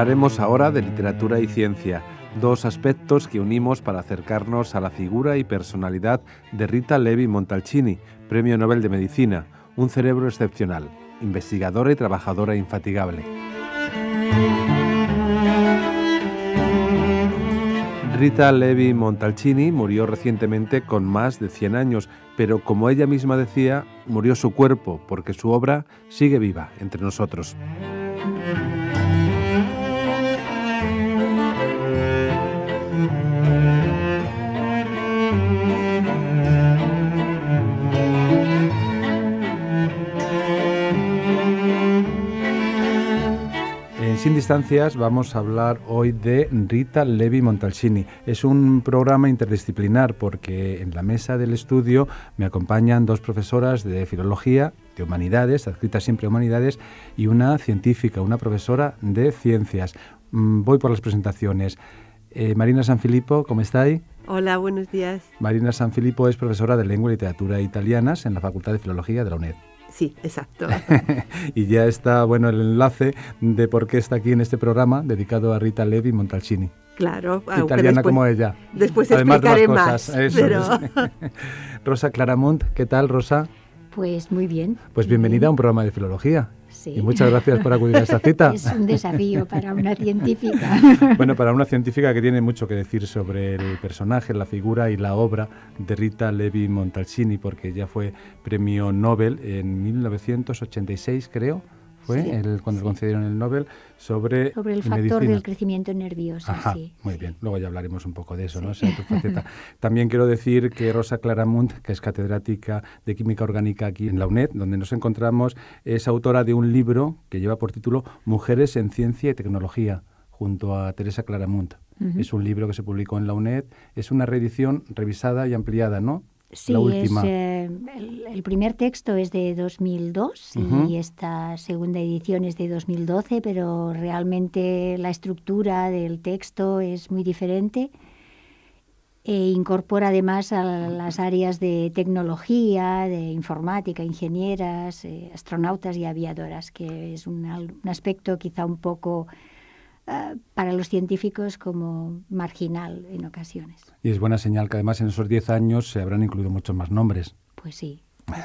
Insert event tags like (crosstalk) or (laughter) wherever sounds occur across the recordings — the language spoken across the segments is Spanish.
Hablaremos ahora de literatura y ciencia, dos aspectos que unimos para acercarnos a la figura y personalidad de Rita Levi Montalcini, Premio Nobel de Medicina, un cerebro excepcional, investigadora y trabajadora infatigable. Rita Levi Montalcini murió recientemente con más de 100 años, pero como ella misma decía, murió su cuerpo porque su obra sigue viva entre nosotros. vamos a hablar hoy de Rita Levi Montalcini. Es un programa interdisciplinar porque en la mesa del estudio me acompañan dos profesoras de filología, de humanidades, adscritas siempre a humanidades, y una científica, una profesora de ciencias. Mm, voy por las presentaciones. Eh, Marina Sanfilippo, ¿cómo estáis? Hola, buenos días. Marina Sanfilippo es profesora de Lengua y Literatura Italianas en la Facultad de Filología de la UNED. Sí, exacto. (laughs) y ya está, bueno, el enlace de por qué está aquí en este programa dedicado a Rita Levi Montalcini. Claro, italiana como ella. Después explicaré más. (laughs) Rosa Claramont, ¿qué tal, Rosa? Pues muy bien. Pues bienvenida a un programa de filología. Sí. Y muchas gracias por acudir a esta (laughs) cita. Es un desafío para una científica. (laughs) bueno, para una científica que tiene mucho que decir sobre el personaje, la figura y la obra de Rita Levi Montalcini, porque ya fue premio Nobel en 1986, creo cuando le concedieron el Nobel, sobre, eh, el factor del crecimiento nervioso. muy bien, luego ya hablaremos un poco de eso, ¿no? (laughs) También quiero decir que Rosa Claramunt, que es catedrática de química orgánica aquí en la UNED, donde nos encontramos, es autora de un libro que lleva por título Mujeres en Ciencia y Tecnología, junto a Teresa Claramunt. Es un libro que se publicó en la UNED, es una reedición revisada y ampliada, ¿no? Sí, Es, eh, el, primer texto es de 2002 y esta segunda edición es de 2012, pero realmente la estructura del texto es muy diferente e incorpora además a las áreas de tecnología, de informática, ingenieras, eh, astronautas y aviadoras, que es un aspecto quizá un poco eh, para los científicos como marginal en ocasiones. Y es buena señal que además en esos 10 años se habrán incluido muchos más nombres. Pues sí. Pues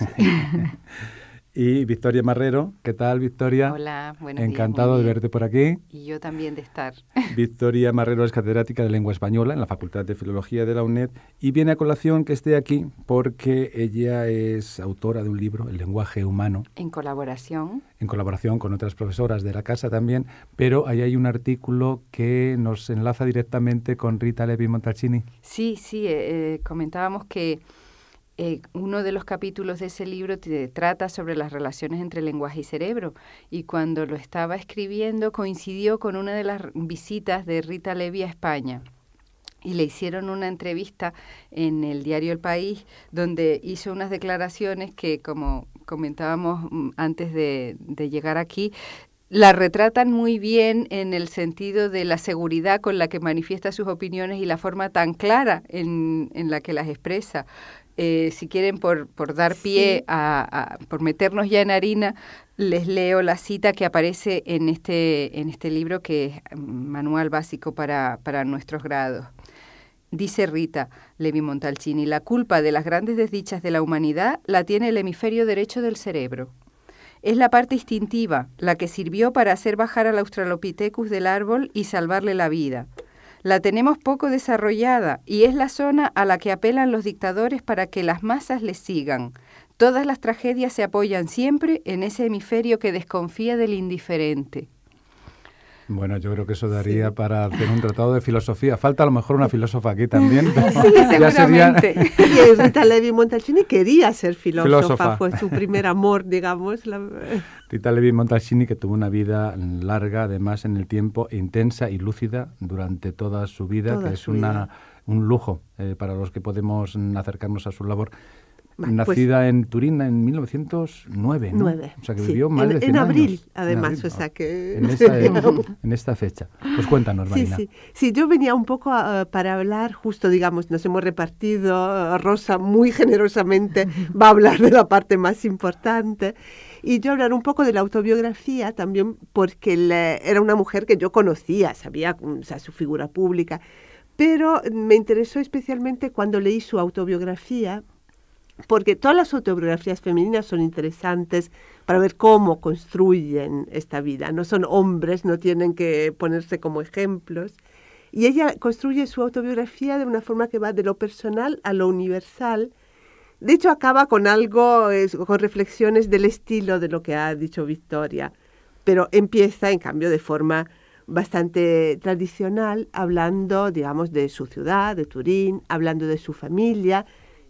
(laughs) y Victoria Marrero. ¿Qué tal, Victoria? Hola, buenos Encantado de verte por aquí. Y yo también de estar. (laughs) Victoria Marrero es catedrática de lengua española en la Facultad de Filología de la UNED y viene a colación que esté aquí porque ella es autora de un libro, El lenguaje humano. En colaboración. En colaboración con otras profesoras de la casa también, pero ahí hay un artículo que nos enlaza directamente con Rita Levi Montalcini. Sí, sí, eh, eh, comentábamos que eh, uno de los capítulos de ese libro trata sobre las relaciones entre lenguaje y cerebro. Y cuando lo estaba escribiendo coincidió con una de las visitas de Rita Levi a España. Y le hicieron una entrevista en el diario El País, donde hizo unas declaraciones que, como comentábamos mm, antes de, llegar aquí, la retratan muy bien en el sentido de la seguridad con la que manifiesta sus opiniones y la forma tan clara en la que las expresa. Eh, si quieren, por, dar pie, a, por meternos ya en harina, les leo la cita que aparece este, en este, libro que es Manual Básico para, para nuestros grados. Dice Rita Levi Montalcini, la culpa de las grandes desdichas de la humanidad la tiene el hemisferio derecho del cerebro. Es la parte instintiva, la que sirvió para hacer bajar al Australopithecus del árbol y salvarle la vida la tenemos poco desarrollada y es la zona a la que apelan los dictadores para que las masas les sigan. Todas las tragedias se apoyan siempre en ese hemisferio que desconfía del indiferente. Bueno, yo creo que eso daría para hacer un tratado de filosofía. Falta a lo mejor una filósofa aquí también. (laughs) Sí, (laughs) (laughs) Rita Levi Montalcini quería ser filósofa, fue su primer amor, digamos. Tita Rita Levi Montalcini, que tuvo una vida larga, además en el tiempo, intensa y lúcida durante toda su vida, que es una, un lujo eh, para los que podemos acercarnos a su labor. Pues Nacida en Turín en 1909. en, abril, además, en o sea que. En esta, (laughs) fecha. Pues cuéntanos, Marina. Sí, sí. yo venía un poco para hablar, justo, digamos, nos hemos repartido. Eh, Rosa muy generosamente (laughs) va a hablar de la parte más importante. Y yo hablar un poco de la autobiografía también, porque era una mujer que yo conocía, sabía mm, o sea, su figura pública. Pero me interesó especialmente cuando leí su autobiografía, porque todas las autobiografías femeninas son interesantes para ver cómo construyen esta vida. No son hombres, no tienen que ponerse como ejemplos. Y ella construye su autobiografía de una forma que va de lo personal a lo universal. De hecho, acaba con algo, con reflexiones del estilo de lo que ha dicho Victoria, pero empieza, en cambio, de forma bastante tradicional, hablando, digamos, de su ciudad, de Turín, hablando de su familia,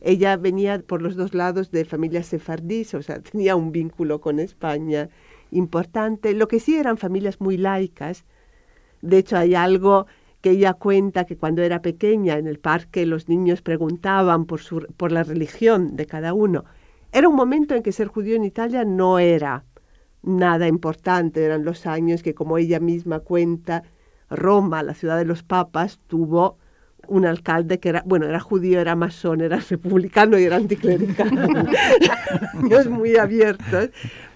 ella venía por los dos lados de familias sefardíes, o sea, (laughs) tenía un vínculo con España importante. Lo que sí eran familias muy laicas. De hecho, hay algo que ella cuenta que cuando era pequeña en el parque los niños preguntaban por, por la religión de cada uno. Era un momento en que ser judío en Italia no era nada importante, eran los años que, como ella misma cuenta, Roma, la ciudad de los papas, tuvo un alcalde que era, bueno, era judío, era masón, era (laughs) republicano y era anticlerical. es (laughs) muy abierto.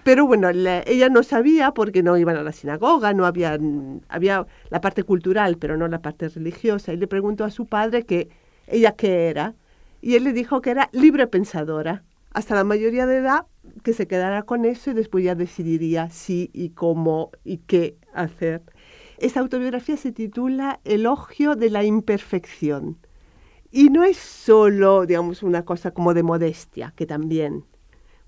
Pero bueno, ella no sabía porque no iban a la sinagoga, no había, había la parte cultural, pero no la parte religiosa. Y le preguntó a su padre que ella qué era. Y él le dijo que era libre pensadora, hasta la mayoría de edad, que se quedara con eso y después ya decidiría sí y cómo y qué hacer. Esta autobiografía se titula Elogio de la imperfección. Y no es solo, digamos, una cosa como de modestia, que también,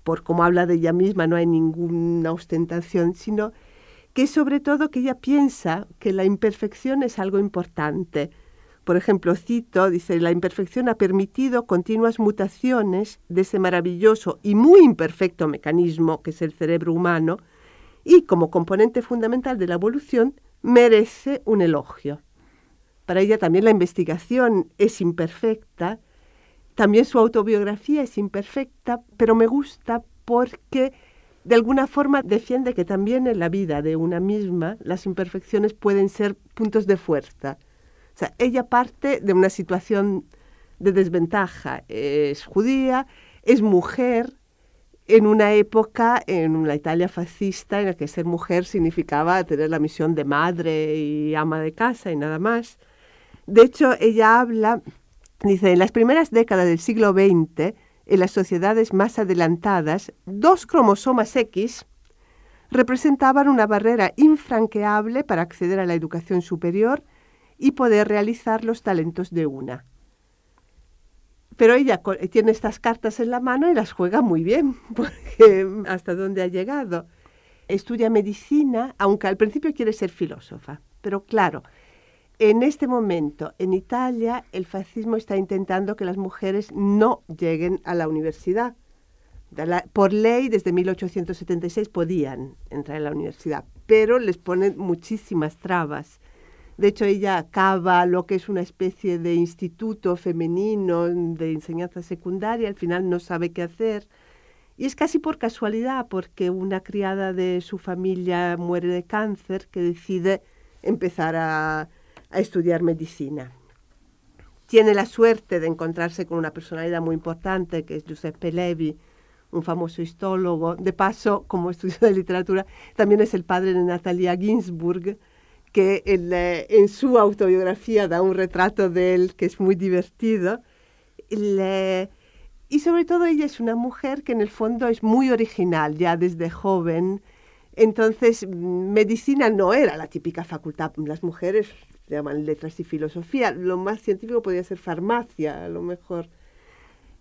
por como habla de ella misma, no hay ninguna ostentación, sino que sobre todo que ella piensa que la imperfección es algo importante. Por ejemplo, cito, dice, la imperfección ha permitido continuas mutaciones de ese maravilloso y muy imperfecto mecanismo que es el cerebro humano y como componente fundamental de la evolución merece un elogio. Para ella también la investigación es imperfecta, también su autobiografía es imperfecta, pero me gusta porque de alguna forma defiende que también en la vida de una misma las imperfecciones pueden ser puntos de fuerza. O sea, ella parte de una situación de desventaja, es judía, es mujer, en una época, en una Italia fascista, en la que ser mujer significaba tener la misión de madre y ama de casa y nada más. De hecho, ella habla, dice, en las primeras décadas del siglo XX, en las sociedades más adelantadas, dos cromosomas X representaban una barrera infranqueable para acceder a la educación superior y poder realizar los talentos de una pero ella eh, tiene estas cartas en la mano y las juega muy bien, (laughs) porque hasta dónde ha llegado. Estudia medicina, aunque al principio quiere ser filósofa, pero claro, en este momento en Italia el fascismo está intentando que las mujeres no lleguen a la universidad. por ley, desde 1876 podían entrar a la universidad, pero les ponen muchísimas trabas. De hecho, ella acaba lo que es una especie de instituto femenino de enseñanza secundaria, al final no sabe qué hacer. Y es casi por casualidad, porque una criada de su familia muere de cáncer que decide empezar a, estudiar medicina. Tiene la suerte de encontrarse con una personalidad muy importante, que es Giuseppe Levi, un famoso histólogo. De paso, como estudiante de literatura, también es el padre de Natalia Ginsburg, que en, su autobiografía da un retrato de él que es muy divertido. y sobre todo ella es una mujer que en el fondo es muy original ya desde joven. Entonces, medicina no era la típica facultad. Las mujeres llaman letras y filosofía. Lo más científico podía ser farmacia, a lo mejor.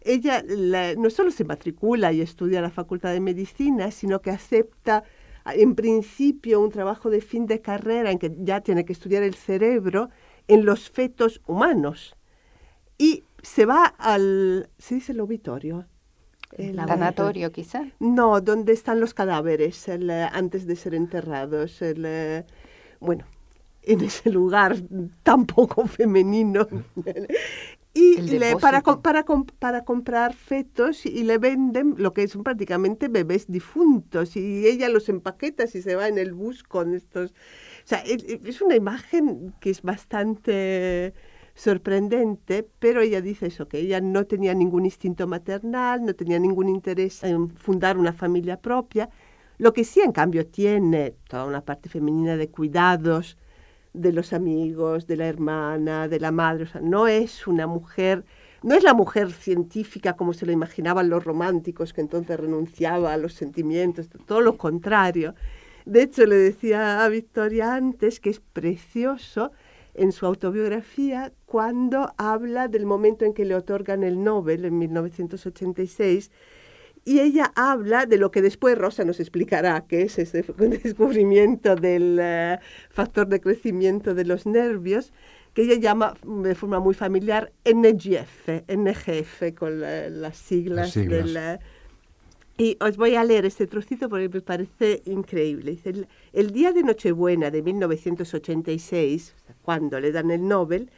Ella no solo se matricula y estudia la facultad de medicina, sino que acepta en principio un trabajo de fin de carrera en que ya tiene que estudiar el cerebro en los fetos humanos. Y se va al, se dice el obitorio. El tanatorio quizá. No, donde están los cadáveres eh, antes de ser enterrados. Eh, bueno, en ese lugar tan poco femenino. (laughs) y para, para, para comprar fetos y le venden lo que son prácticamente bebés difuntos y ella los empaqueta y se va en el bus con estos. E, e, es una imagen que es bastante sorprendente, pero ella dice eso, que ella no tenía ningún instinto maternal, no tenía ningún interés en fundar una familia propia. Lo que sí, en cambio, tiene toda una parte femenina de cuidados, de los amigos, de la hermana, de la madre. O sea, no es una mujer, no es la mujer científica como se lo imaginaban los románticos, que entonces renunciaba a los sentimientos, todo lo contrario. De hecho, le decía a Victoria antes que es precioso en su autobiografía cuando habla del momento en que le otorgan el Nobel en 1986 y ella habla de lo que después Rosa nos explicará, que es ese (laughs) descubrimiento del eh, factor de crecimiento de los nervios, que ella llama de forma muy familiar NGF, NGF, con las, siglas del... Eh, y os voy a leer este trocito porque me parece increíble. el, el día de Nochebuena de 1986, cuando le dan el Nobel,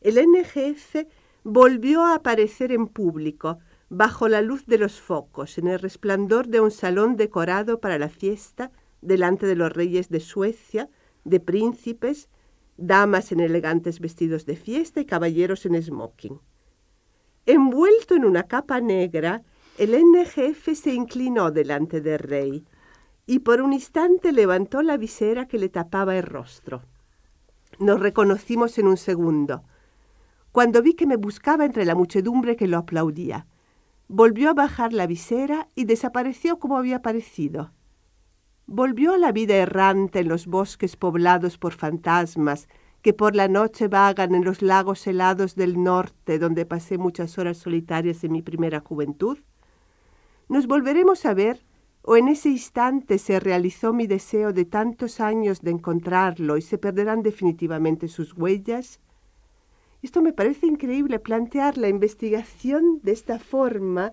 el NGF volvió a aparecer en público bajo la luz de los focos, en el resplandor de un salón decorado para la fiesta, delante de los reyes de Suecia, de príncipes, damas en elegantes vestidos de fiesta y caballeros en smoking. Envuelto en una capa negra, el NGF se inclinó delante del rey y por un instante levantó la visera que le tapaba el rostro. Nos reconocimos en un segundo, cuando vi que me buscaba entre la muchedumbre que lo aplaudía volvió a bajar la visera y desapareció como había parecido. Volvió a la vida errante en los bosques poblados por fantasmas que por la noche vagan en los lagos helados del norte donde pasé muchas horas solitarias en mi primera juventud. Nos volveremos a ver o en ese instante se realizó mi deseo de tantos años de encontrarlo y se perderán definitivamente sus huellas. Esto me parece increíble, plantear la investigación de esta forma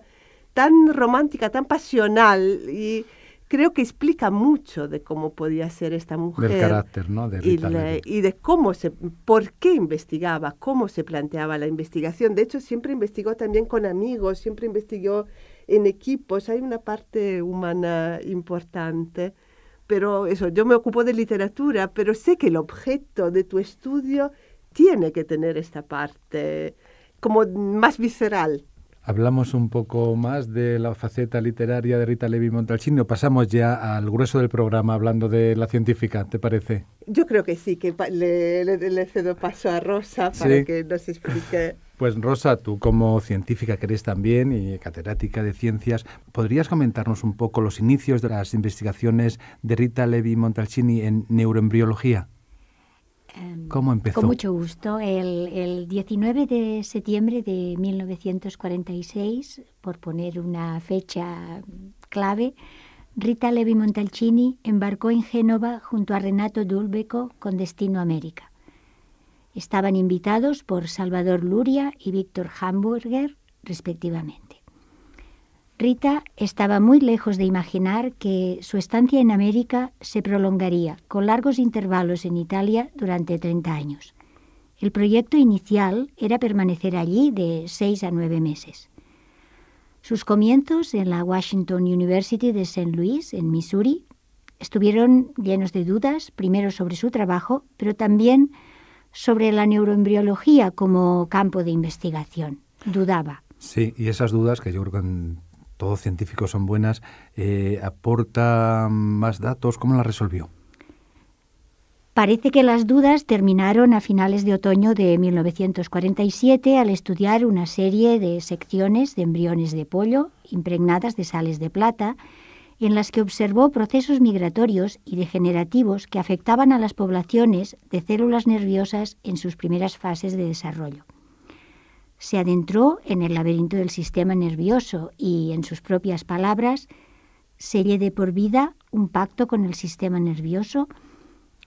tan romántica, tan pasional y creo que explica mucho de cómo podía ser esta mujer. Del carácter, ¿no? De y, y, de cómo se, por qué investigaba, cómo se planteaba la investigación. De hecho, siempre investigó también con amigos, siempre investigó en equipos. Hay una parte humana importante. Pero eso, yo me ocupo de literatura, pero sé que el objeto de tu estudio tiene que tener esta parte como más visceral. Hablamos un poco más de la faceta literaria de Rita Levi Montalcini o pasamos ya al grueso del programa hablando de la científica, ¿te parece? Yo creo que sí, que le, cedo paso a Rosa para que nos explique. (laughs) Pues Rosa, tú como científica que eres también y catedrática de ciencias, ¿podrías comentarnos un poco los inicios de las investigaciones de Rita Levi Montalcini en neuroembriología? Em, ¿Cómo empezó? Con mucho gusto. El, 19 de septiembre de 1946, por poner una fecha clave, Rita Levi Montalcini embarcó en Génova junto a Renato Dulbeco con destino a América. Estaban invitados por Salvador Luria y Víctor Hamburger, respectivamente. Rita estaba muy lejos de imaginar que su estancia en América se prolongaría con largos intervalos en Italia durante 30 años. El proyecto inicial era permanecer allí de 6 a 9 meses. Sus comienzos en la Washington University de St. Louis, en Missouri, estuvieron llenos de dudas, primero sobre su trabajo, pero también sobre la neuroembriología como campo de investigación. Dudaba. Sí, y esas dudas que yo creo que todos científicos son buenas, eh, aporta más datos. ¿Cómo la resolvió? Parece que las dudas terminaron a finales de otoño de 1947 al estudiar una serie de secciones de embriones de pollo impregnadas de sales de plata, en las que observó procesos migratorios y degenerativos que afectaban a las poblaciones de células nerviosas en sus primeras fases de desarrollo se adentró en el laberinto del sistema nervioso y, en sus propias palabras, sellé de por vida un pacto con el sistema nervioso,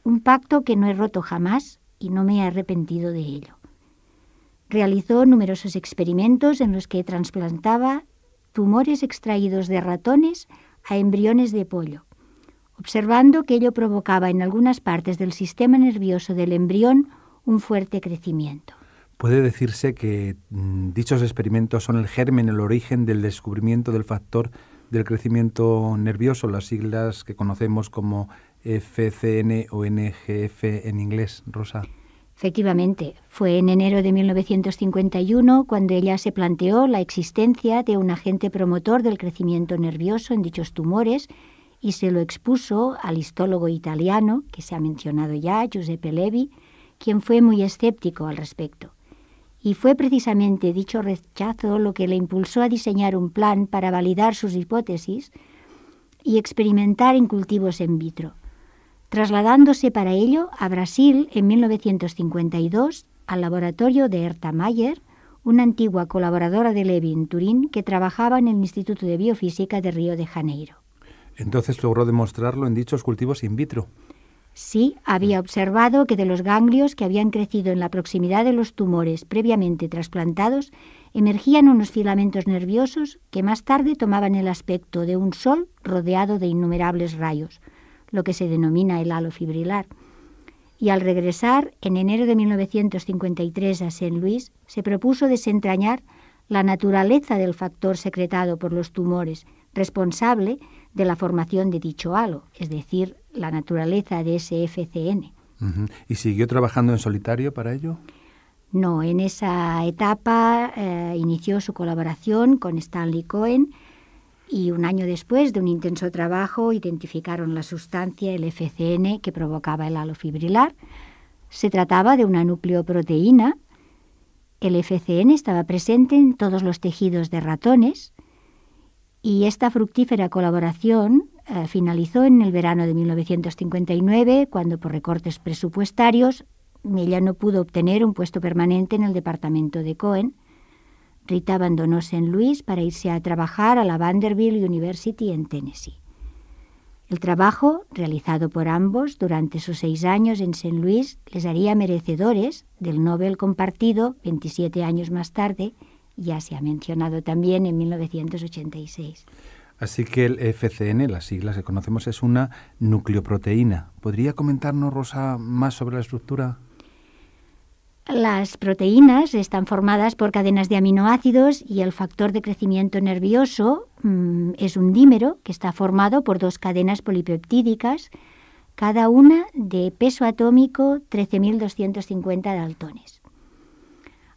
un pacto que no he roto jamás y no me he arrepentido de ello. Realizó numerosos experimentos en los que trasplantaba tumores extraídos de ratones a embriones de pollo, observando que ello provocaba en algunas partes del sistema nervioso del embrión un fuerte crecimiento. Puede decirse que mm, dichos experimentos son el germen, el origen del descubrimiento del factor del crecimiento nervioso, las siglas que conocemos como FCN o NGF en inglés, Rosa. Efectivamente, fue en enero de 1951 cuando ella se planteó la existencia de un agente promotor del crecimiento nervioso en dichos tumores y se lo expuso al histólogo italiano, que se ha mencionado ya, Giuseppe Levi, quien fue muy escéptico al respecto y fue precisamente dicho rechazo lo que le impulsó a diseñar un plan para validar sus hipótesis y experimentar en cultivos in vitro, trasladándose para ello a Brasil en 1952 al laboratorio de Herta Mayer, una antigua colaboradora de Levin en Turín que trabajaba en el Instituto de Biofísica de Río de Janeiro. Entonces logró demostrarlo en dichos cultivos in vitro. Sí, había mm. observado que de los ganglios que habían crecido en la proximidad de los tumores previamente trasplantados, emergían unos filamentos nerviosos que más tarde tomaban el aspecto de un sol rodeado de innumerables rayos, lo que se denomina el halo fibrilar. Y al regresar, en enero de 1953 a San Luis, se propuso desentrañar la naturaleza del factor secretado por los tumores, responsable de la formación de dicho halo, es decir, la naturaleza de ese FCN. ¿Y siguió trabajando en solitario para ello? No, en esa etapa eh, inició su colaboración con Stanley Cohen y un año después de un intenso trabajo identificaron la sustancia, el FCN, que provocaba el halo fibrilar. Se trataba de una nucleoproteína. El FCN estaba presente en todos los tejidos de ratones, y esta fructífera colaboración eh, finalizó en el verano de 1959, cuando por recortes presupuestarios ella no pudo obtener un puesto permanente en el departamento de Cohen. Rita abandonó St. Louis para irse a trabajar a la Vanderbilt University en Tennessee. El trabajo realizado por ambos durante sus seis años en St. Louis les haría merecedores del Nobel compartido 27 años más tarde ya se ha mencionado también en 1986. Así que el FCN, las siglas que conocemos, es una nucleoproteína. ¿Podría comentarnos, Rosa, más sobre la estructura? Las proteínas están formadas por cadenas de aminoácidos y el factor de crecimiento nervioso mm, es un dímero que está formado por dos cadenas polipeptídicas, cada una de peso atómico 13.250 daltones.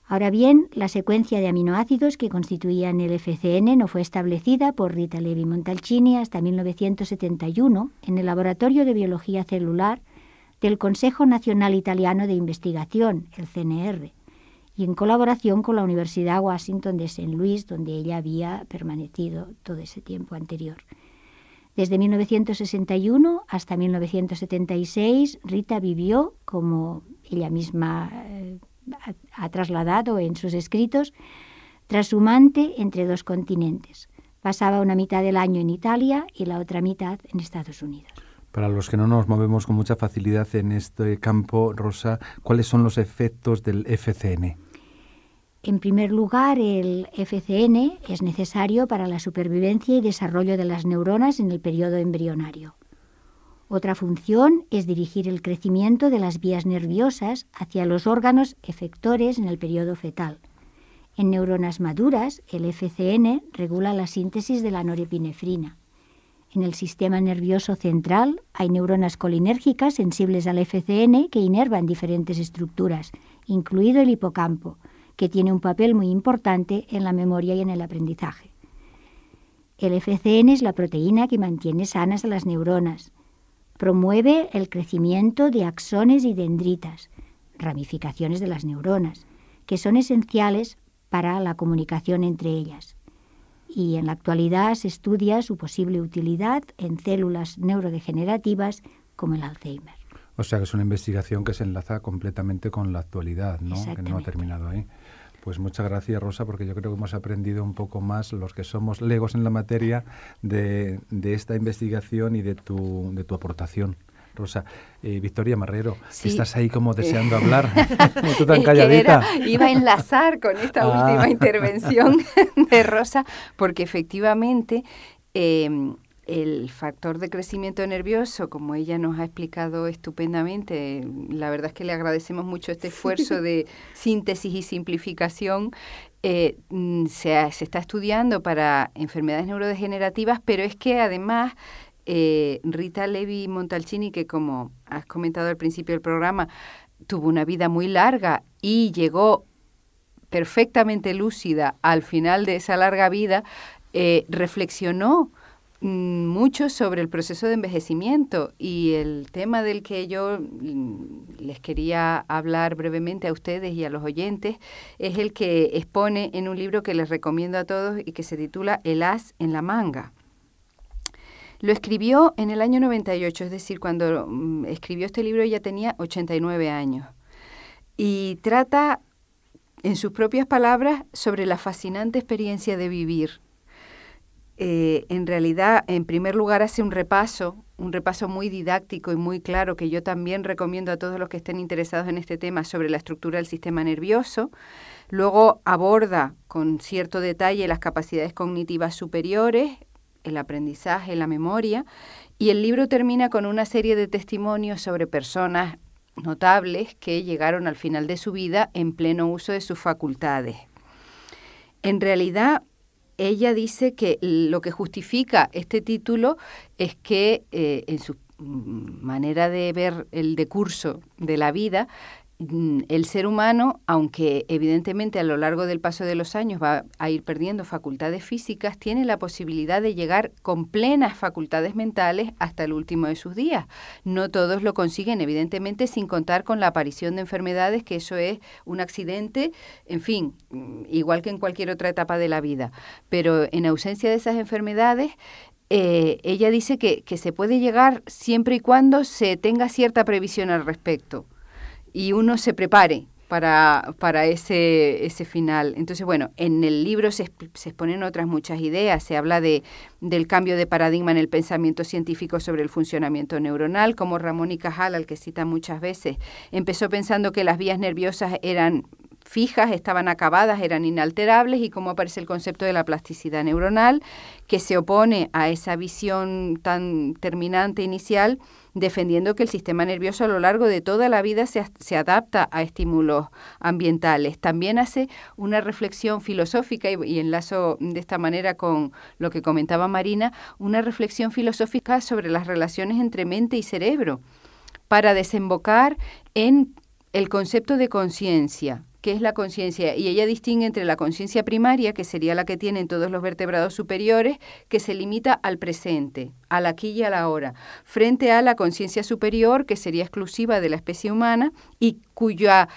Ahora bien, la secuencia de aminoácidos que constituían el FCN no fue establecida por Rita Levi Montalcini hasta 1971 en el Laboratorio de Biología Celular del Consejo Nacional Italiano de Investigación, el CNR, y en colaboración con la Universidad Washington de St. Louis, donde ella había permanecido todo ese tiempo anterior. Desde 1961 hasta 1976, Rita vivió, como ella misma eh, ha trasladado en sus escritos, trashumante entre dos continentes. Pasaba una mitad del año en Italia y la otra mitad en Estados Unidos. Para los que no nos movemos con mucha facilidad en este campo, Rosa, ¿cuáles son los efectos del FCN? En primer lugar, el FCN es necesario para la supervivencia y desarrollo de las neuronas en el periodo embrionario. Otra función es dirigir el crecimiento de las vías nerviosas hacia los órganos efectores en el periodo fetal. En neuronas maduras, el FCN regula la síntesis de la norepinefrina. En el sistema nervioso central hay neuronas colinérgicas sensibles al FCN que inervan diferentes estructuras, incluido el hipocampo, que tiene un papel muy importante en la memoria y en el aprendizaje. El FCN es la proteína que mantiene sanas a las neuronas, Promueve el crecimiento de axones y dendritas, ramificaciones de las neuronas, que son esenciales para la comunicación entre ellas. Y en la actualidad se estudia su posible utilidad en células neurodegenerativas como el Alzheimer. O sea que es una investigación que se enlaza completamente con la actualidad, ¿no? Que no ha terminado ahí. Pues muchas gracias, Rosa, porque yo creo que hemos aprendido un poco más los que somos legos en la materia de, esta investigación y de tu, de tu aportación. Rosa. Eh, Victoria Marrero, estás ahí como eh. deseando hablar, (laughs) tú tan calladita. iba a enlazar con esta ah. última intervención (laughs) de Rosa, porque efectivamente em, el factor de crecimiento nervioso, como ella nos ha explicado estupendamente, la verdad es que le agradecemos mucho este esfuerzo de síntesis y simplificación, eh, mm, se, está estudiando para enfermedades neurodegenerativas, pero es que además eh, Rita Levi Montalcini, que como has comentado al principio del programa, tuvo una vida muy larga y llegó perfectamente lúcida al final de esa larga vida, eh, reflexionó mucho sobre el proceso de envejecimiento y el tema del que yo mm, les quería hablar brevemente a ustedes y a los oyentes es el que expone en un libro que les recomiendo a todos y que se titula El as en la manga. Lo escribió en el año 98, es decir, cuando mm, escribió este libro ya tenía 89 años y trata en sus propias palabras sobre la fascinante experiencia de vivir eh, en realidad, en primer lugar, hace un repaso, un repaso muy didáctico y muy claro que yo también recomiendo a todos los que estén interesados en este tema sobre la estructura del sistema nervioso. Luego aborda con cierto detalle las capacidades cognitivas superiores, el aprendizaje, la memoria, y el libro termina con una serie de testimonios sobre personas notables que llegaron al final de su vida en pleno uso de sus facultades. En realidad, ella dice que lo que justifica este título es que eh, en su mm, manera de ver el decurso de la vida, Mm, el ser humano, aunque evidentemente a lo largo del paso de los años va a ir perdiendo facultades físicas, tiene la posibilidad de llegar con plenas facultades mentales hasta el último de sus días. No todos lo consiguen, evidentemente, sin contar con la aparición de enfermedades, que eso es un accidente, en fin, mm, igual que en cualquier otra etapa de la vida. Pero en ausencia de esas enfermedades, eh, ella dice que se puede llegar siempre y cuando se tenga cierta previsión al respecto y uno se prepare para, ese, ese final. Entonces, bueno, en el libro se, se, exponen otras muchas ideas, se habla de, del cambio de paradigma en el pensamiento científico sobre el funcionamiento neuronal, como Ramón y Cajal, al que cita muchas veces, empezó pensando que las vías nerviosas eran fijas, estaban acabadas, eran inalterables y cómo aparece el concepto de la plasticidad neuronal, que se opone a esa visión tan terminante inicial defendiendo que el sistema nervioso a lo largo de toda la vida se, adapta a estímulos ambientales. También hace una reflexión filosófica, y, y, enlazo de esta manera con lo que comentaba Marina, una reflexión filosófica sobre las relaciones entre mente y cerebro, para desembocar en el concepto de conciencia que es la conciencia, y ella distingue entre la conciencia primaria, que sería la que tienen todos los vertebrados superiores, que se limita al presente, al aquí y a la ahora, frente a la conciencia superior, que sería exclusiva de la especie humana y cuya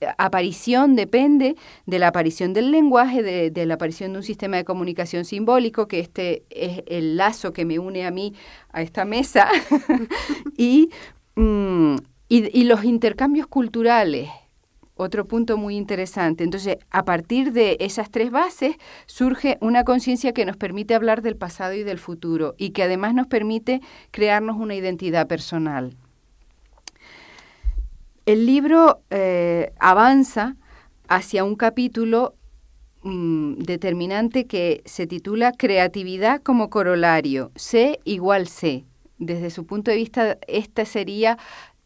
eh, aparición depende de la aparición del lenguaje, de, la aparición de un sistema de comunicación simbólico, que este es el lazo que me une a mí, a esta mesa, (laughs) mm, y, y los intercambios culturales otro punto muy interesante. Entonces, a partir de esas tres bases surge una conciencia que nos permite hablar del pasado y del futuro y que además nos permite crearnos una identidad personal. El libro eh, avanza hacia un capítulo mm, determinante que se titula Creatividad como corolario, C igual C. Desde su punto de vista, esta sería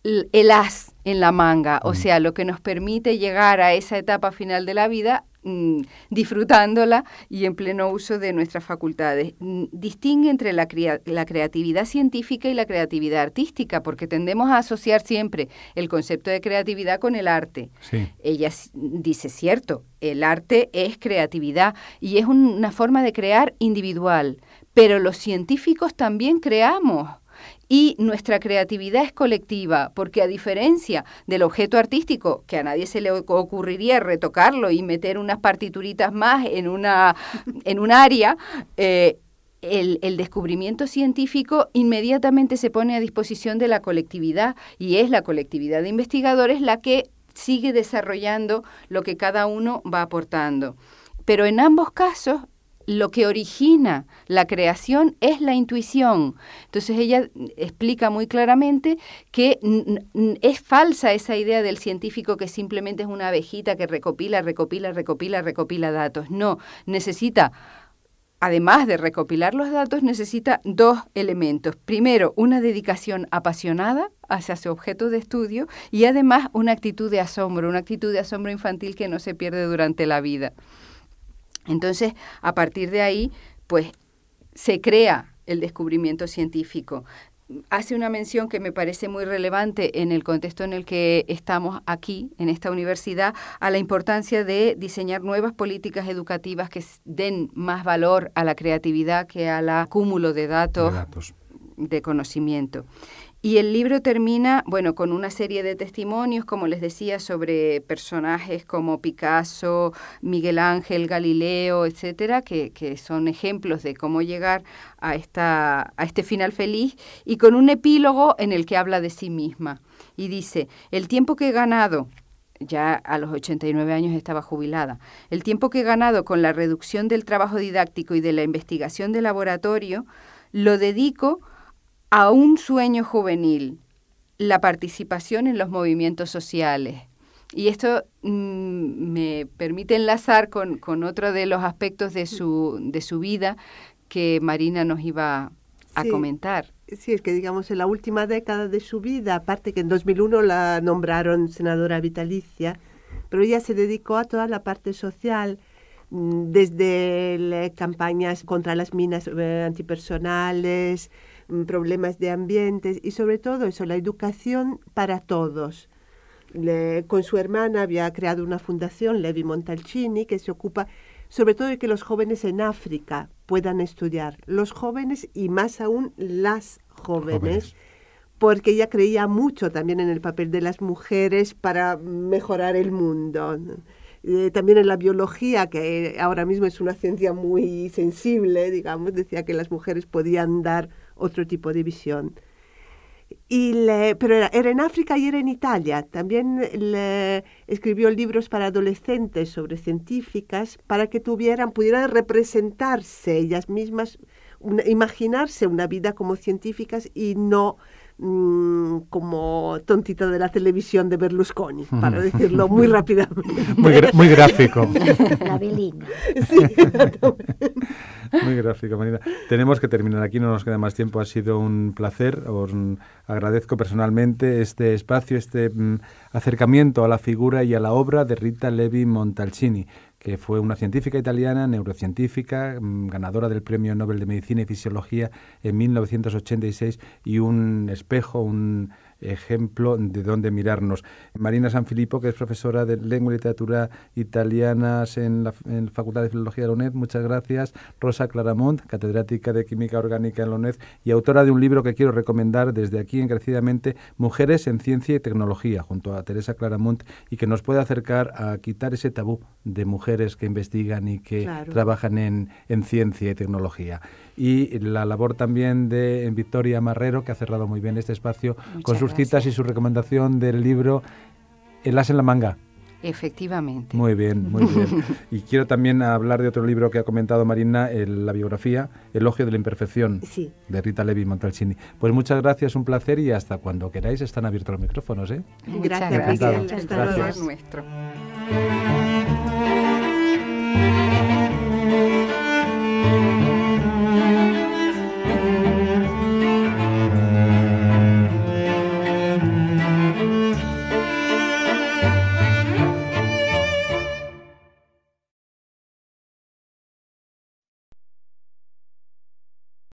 el as en la manga, o sea, lo que nos permite llegar a esa etapa final de la vida mm, disfrutándola y en pleno uso de nuestras facultades. Distingue entre la, la creatividad científica y la creatividad artística, porque tendemos a asociar siempre el concepto de creatividad con el arte. Ella dice, cierto, el arte es creatividad y es una forma de crear individual, pero los científicos también creamos y nuestra creatividad es colectiva, porque a diferencia del objeto artístico, que a nadie se le ocurriría retocarlo y meter unas partituritas más en, una, en un área, eh, el, descubrimiento científico inmediatamente se pone a disposición de la colectividad y es la colectividad de investigadores la que sigue desarrollando lo que cada uno va aportando. Pero en ambos casos lo que origina la creación es la intuición. Entonces ella explica muy claramente que es falsa esa idea del científico que simplemente es una abejita que recopila, recopila, recopila, recopila datos. No, necesita, además de recopilar los datos, necesita dos elementos. Primero, una dedicación apasionada hacia su objeto de estudio y además una actitud de asombro, una actitud de asombro infantil que no se pierde durante la vida. Entonces, a partir de ahí, pues se crea el descubrimiento científico. Hace una mención que me parece muy relevante en el contexto en el que estamos aquí, en esta universidad, a la importancia de diseñar nuevas políticas educativas que den más valor a la creatividad que al acúmulo de datos. De de conocimiento. Y el libro termina, bueno, con una serie de testimonios, como les decía, sobre personajes como Picasso, Miguel Ángel, Galileo, etcétera, que, que son ejemplos de cómo llegar a, esta, a este final feliz, y con un epílogo en el que habla de sí misma. Y dice: El tiempo que he ganado ya a los 89 años estaba jubilada. El tiempo que he ganado con la reducción del trabajo didáctico y de la investigación de laboratorio lo dedico a un sueño juvenil, la participación en los movimientos sociales. Y esto mm, me permite enlazar con, otro de los aspectos de su, de su vida que Marina nos iba a comentar. Sí, es que digamos en la última década de su vida, aparte que en 2001 la nombraron senadora vitalicia, pero ella se dedicó a toda la parte social, mm, desde campañas contra las minas eh, antipersonales, Mm, problemas de ambientes y sobre todo eso, la educación para todos. con su hermana había creado una fundación, Levi Montalcini, que se ocupa sobre todo de que los jóvenes en África puedan estudiar, los jóvenes y más aún las jóvenes, porque ella creía mucho también en el papel de las mujeres para mejorar el mundo. Eh, también en la biología, que eh, ahora mismo es una ciencia muy sensible, digamos, decía que las mujeres podían dar otro tipo de visión. Y pero era, en África y era en Italia. También le escribió libros para adolescentes sobre científicas para que tuvieran, pudieran representarse ellas mismas, imaginarse una vida como científicas y no Mm, como tontita de la televisión de Berlusconi, para decirlo muy rápidamente. Muy, gráfico. (laughs) La muy gráfico, Marina. Tenemos que terminar aquí, no nos queda más tiempo. Ha sido un placer. Os agradezco personalmente este espacio, este mm, acercamiento a la figura y a la obra de Rita Levi Montalcini que fue una científica italiana, neurocientífica, mm, ganadora del Premio Nobel de Medicina y Fisiología en 1986 y un espejo, un ejemplo de dónde mirarnos. Marina Sanfilippo, que es profesora de Lengua y Literatura Italianas en la, Facultad de Filología de la UNED, muchas gracias. Rosa Claramont, catedrática de Química Orgánica en la UNED y autora de un libro que quiero recomendar desde aquí encarecidamente, Mujeres en Ciencia y Tecnología, junto a Teresa Claramont, y que nos puede acercar a quitar ese tabú de mujeres que investigan y que trabajan en, en ciencia y tecnología y la labor también de Victoria Marrero, que ha cerrado muy bien este espacio con sus citas y su recomendación del libro El as en la manga. Efectivamente. Muy bien, muy bien. (laughs) Y quiero también hablar de otro libro que ha comentado Marina, eh, la biografía Elogio de la Imperfección, de Rita Levi Montalcini. Pues muchas gracias, un placer y hasta cuando queráis están abiertos los micrófonos. ¿eh? Muchas gracias. gracias.